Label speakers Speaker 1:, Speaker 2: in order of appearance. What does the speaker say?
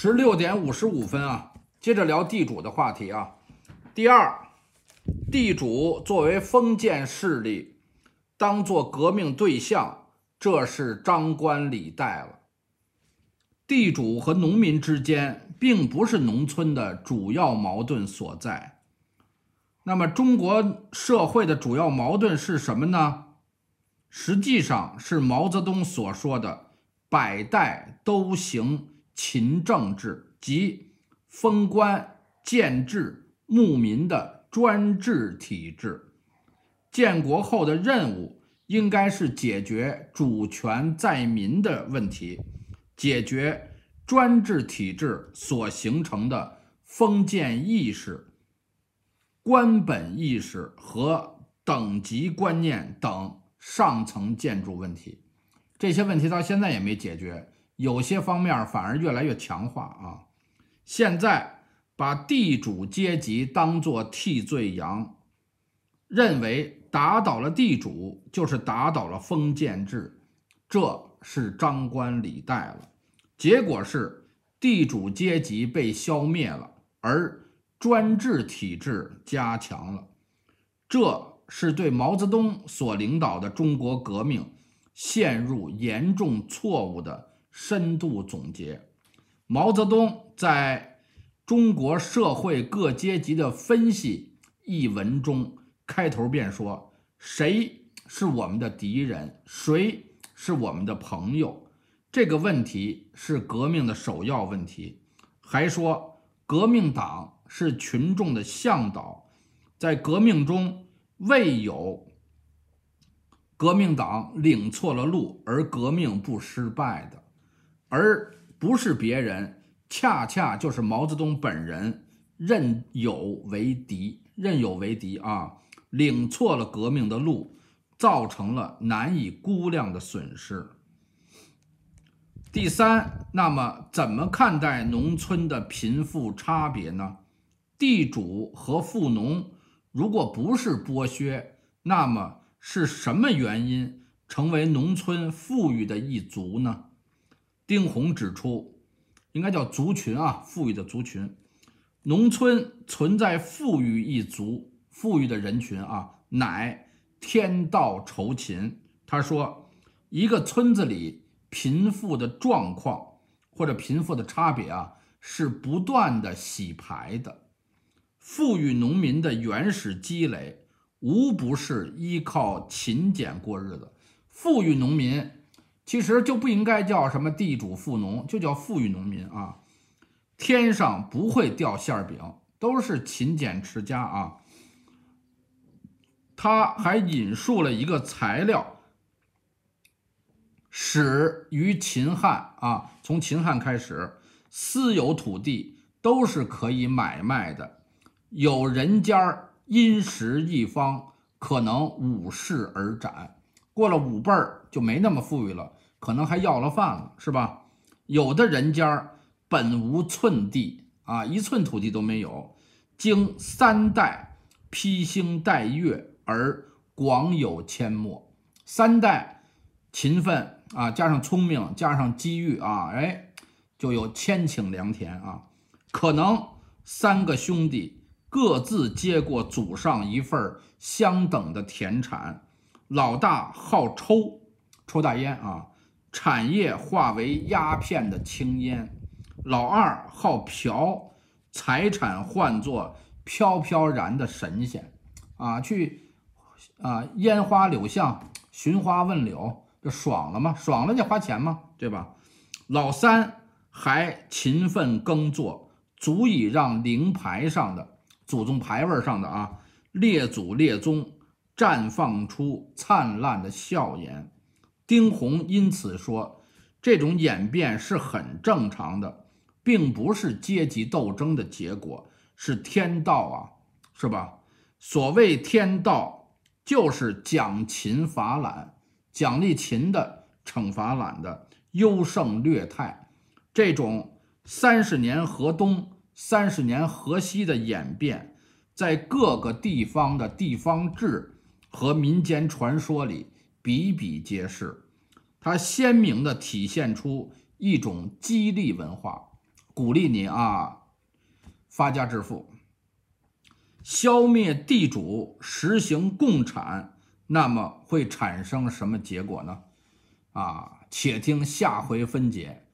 Speaker 1: 十六点五十五分啊，接着聊地主的话题啊。第二，地主作为封建势力，当做革命对象，这是张冠李戴了。地主和农民之间，并不是农村的主要矛盾所在。那么，中国社会的主要矛盾是什么呢？实际上是毛泽东所说的“百代都行”。秦政治及封官建制、牧民的专制体制，建国后的任务应该是解决主权在民的问题，解决专制体制所形成的封建意识、官本意识和等级观念等上层建筑问题。这些问题到现在也没解决。有些方面反而越来越强化啊！现在把地主阶级当作替罪羊，认为打倒了地主就是打倒了封建制，这是张冠李戴了。结果是地主阶级被消灭了，而专制体制加强了，这是对毛泽东所领导的中国革命陷入严重错误的。深度总结，毛泽东在《中国社会各阶级的分析》一文中，开头便说：“谁是我们的敌人？谁是我们的朋友？这个问题是革命的首要问题。”还说：“革命党是群众的向导，在革命中未有革命党领错了路而革命不失败的。”而不是别人，恰恰就是毛泽东本人任有为敌，任有为敌啊，领错了革命的路，造成了难以估量的损失。第三，那么怎么看待农村的贫富差别呢？地主和富农，如果不是剥削，那么是什么原因成为农村富裕的一族呢？丁红指出，应该叫族群啊，富裕的族群，农村存在富裕一族，富裕的人群啊，乃天道酬勤。他说，一个村子里贫富的状况或者贫富的差别啊，是不断的洗牌的。富裕农民的原始积累，无不是依靠勤俭过日子。富裕农民。其实就不应该叫什么地主富农，就叫富裕农民啊。天上不会掉馅饼，都是勤俭持家啊。他还引述了一个材料，始于秦汉啊，从秦汉开始，私有土地都是可以买卖的，有人家殷实一方，可能五世而斩，过了五辈儿就没那么富裕了。可能还要了饭了，是吧？有的人家本无寸地啊，一寸土地都没有，经三代披星戴月而广有阡陌，三代勤奋啊，加上聪明，加上机遇啊，哎，就有千顷良田啊。可能三个兄弟各自接过祖上一份儿相等的田产，老大好抽抽大烟啊。产业化为鸦片的青烟，老二好嫖，财产换作飘飘然的神仙，啊，去啊烟花柳巷寻花问柳，这爽了吗？爽了就花钱吗？对吧？老三还勤奋耕作，足以让灵牌上的祖宗牌位上的啊列祖列宗绽放出灿烂的笑颜。丁红因此说，这种演变是很正常的，并不是阶级斗争的结果，是天道啊，是吧？所谓天道，就是奖勤罚懒，奖励勤的，惩罚懒的，优胜劣汰。这种三十年河东，三十年河西的演变，在各个地方的地方志和民间传说里。比比皆是，它鲜明地体现出一种激励文化，鼓励你啊发家致富，消灭地主，实行共产，那么会产生什么结果呢？啊，且听下回分解。